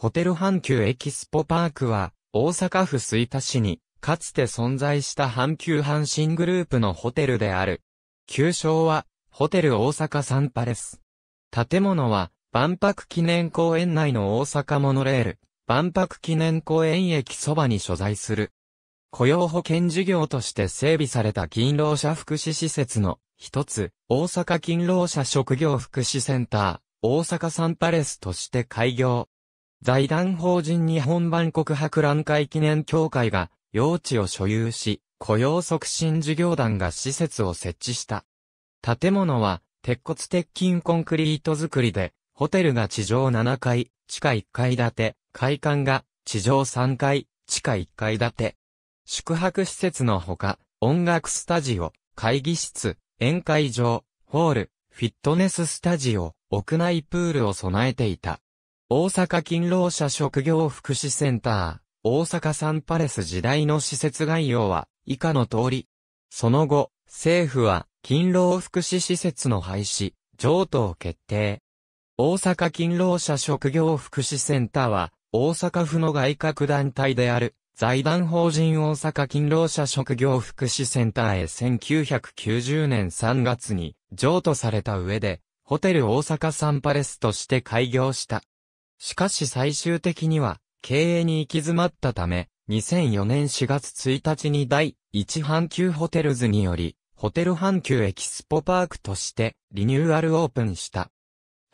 ホテル阪急エキスポパークは、大阪府吹田市に、かつて存在した阪急阪神グループのホテルである。旧称は、ホテル大阪サンパレス。建物は、万博記念公園内の大阪モノレール、万博記念公園駅そばに所在する。雇用保険事業として整備された勤労者福祉施設の一つ、大阪勤労者職業福祉センター、大阪サンパレスとして開業。財団法人日本版国博覧会記念協会が用地を所有し、雇用促進事業団が施設を設置した。建物は鉄骨鉄筋コンクリート造りで、ホテルが地上7階、地下1階建て、会館が地上3階、地下1階建て。宿泊施設のほか、音楽スタジオ、会議室、宴会場、ホール、フィットネススタジオ、屋内プールを備えていた。大阪勤労者職業福祉センター、大阪サンパレス時代の施設概要は、以下の通り。その後、政府は、勤労福祉施設の廃止、譲渡を決定。大阪勤労者職業福祉センターは、大阪府の外郭団体である、財団法人大阪勤労者職業福祉センターへ1990年3月に譲渡された上で、ホテル大阪サンパレスとして開業した。しかし最終的には、経営に行き詰まったため、2004年4月1日に第1阪急ホテルズにより、ホテル阪急エキスポパークとしてリニューアルオープンした。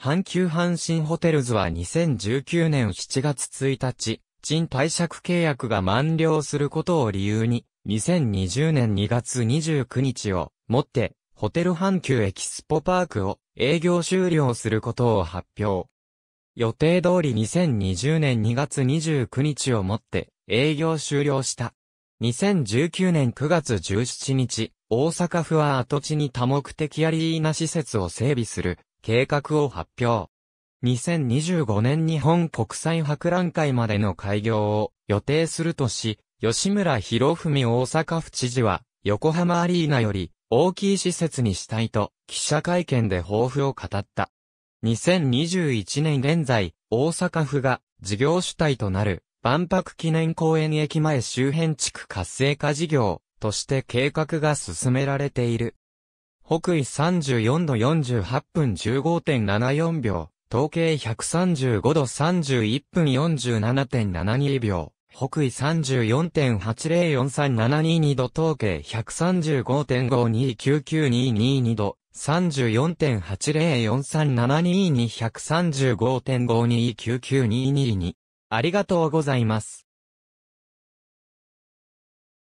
阪急阪神ホテルズは2019年7月1日、賃貸借契約が満了することを理由に、2020年2月29日をもって、ホテル阪急エキスポパークを営業終了することを発表。予定通り2020年2月29日をもって営業終了した。2019年9月17日、大阪府は跡地に多目的アリーナ施設を整備する計画を発表。2025年日本国際博覧会までの開業を予定するとし、吉村博文大阪府知事は横浜アリーナより大きい施設にしたいと記者会見で抱負を語った。2021年現在、大阪府が事業主体となる万博記念公園駅前周辺地区活性化事業として計画が進められている。北緯34度48分15.74秒、東経135度31分47.72秒、北緯34.8043722度東経135.5299222度、34.804372 2 135.529922 2 2ありがとうございます。